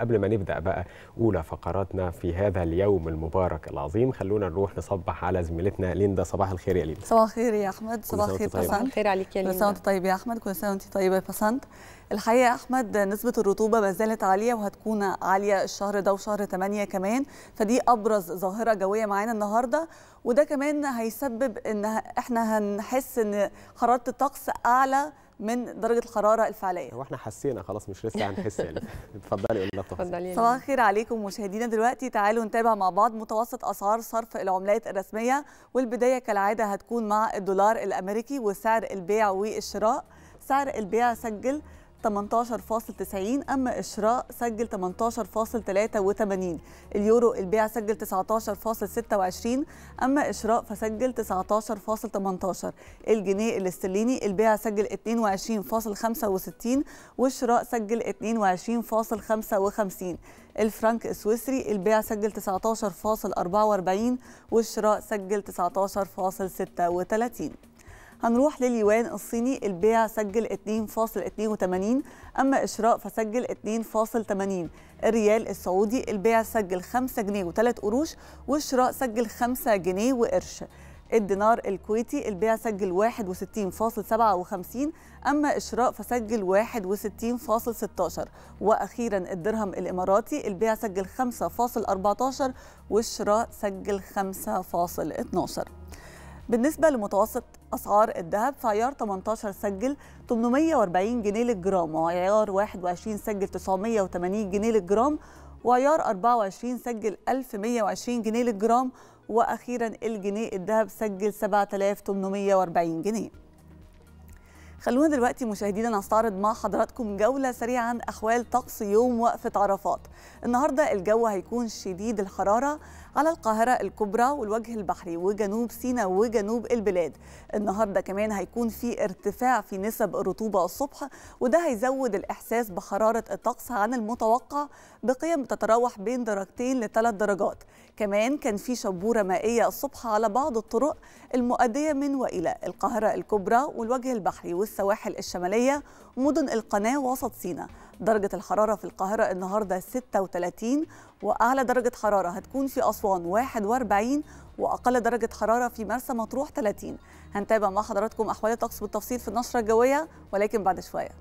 قبل ما نبدأ بقى أولى فقراتنا في هذا اليوم المبارك العظيم خلونا نروح نصبح على زميلتنا ليندا صباح الخير يا ليندا صباح الخير يا أحمد صباح الخير طيب. صباح الخير عليك يا ليندا كل سنة وأنت طيب يا أحمد كل سنة وأنت طيبة يا فسنت الحقيقة يا أحمد نسبة الرطوبة ما زالت عالية وهتكون عالية الشهر ده وشهر 8 كمان فدي أبرز ظاهرة جوية معانا النهاردة وده كمان هيسبب إن إحنا هنحس إن حرارة الطقس أعلى من درجه الحراره الفعليه هو احنا حسينا خلاص مش لسه هنحس يعني اتفضلي قولي لنا صباح الخير عليكم مشاهدينا دلوقتي تعالوا نتابع مع بعض متوسط اسعار صرف العملات الرسميه والبدايه كالعاده هتكون مع الدولار الامريكي وسعر البيع والشراء سعر البيع سجل 18.90 أما إشراء سجل 18.83 اليورو البيع سجل 19.26 أما إشراء فسجل 19.18 الجنيه الاسترليني البيع سجل 22.65 والشراء سجل 22.55 الفرنك السويسري البيع سجل 19.44 والشراء سجل 19.36 هنروح لليوان الصيني البيع سجل 2.82 أما إشراء فسجل 2.80 الريال السعودي البيع سجل 5 جنيه و3 قروش والشراء سجل 5 جنيه وقرش الدينار الكويتي البيع سجل 61.57 أما إشراء فسجل 61.16 وأخيرا الدرهم الإماراتي البيع سجل 5.14 والشراء سجل 5.12 بالنسبة لمتوسط أسعار الذهب فعيار 18 سجل 840 جنيه للجرام وعيار 21 سجل 980 جنيه للجرام وعيار 24 سجل 1120 جنيه للجرام وأخيرا الجنيه الذهب سجل 7840 جنيه خلونا دلوقتي مشاهدينا نستعرض مع حضراتكم جولة سريعة عن أحوال طقس يوم وقفة عرفات النهاردة الجو هيكون شديد الحرارة على القاهرة الكبرى والوجه البحري وجنوب سيناء وجنوب البلاد النهاردة كمان هيكون في ارتفاع في نسب الرطوبة الصبح وده هيزود الإحساس بحرارة الطقس عن المتوقع بقيم تتراوح بين درجتين لثلاث درجات كمان كان في شبورة مائية الصبح على بعض الطرق المؤدية من وإلى القاهرة الكبرى والوجه البحري والسواحل الشمالية مدن القناة وسط سيناء درجة الحرارة في القاهرة النهاردة 36 وأعلى درجة حرارة هتكون في أسوان 41 وأقل درجة حرارة في مرسى مطروح 30 هنتابع مع حضراتكم أحوال الطقس بالتفصيل في النشرة الجوية ولكن بعد شوية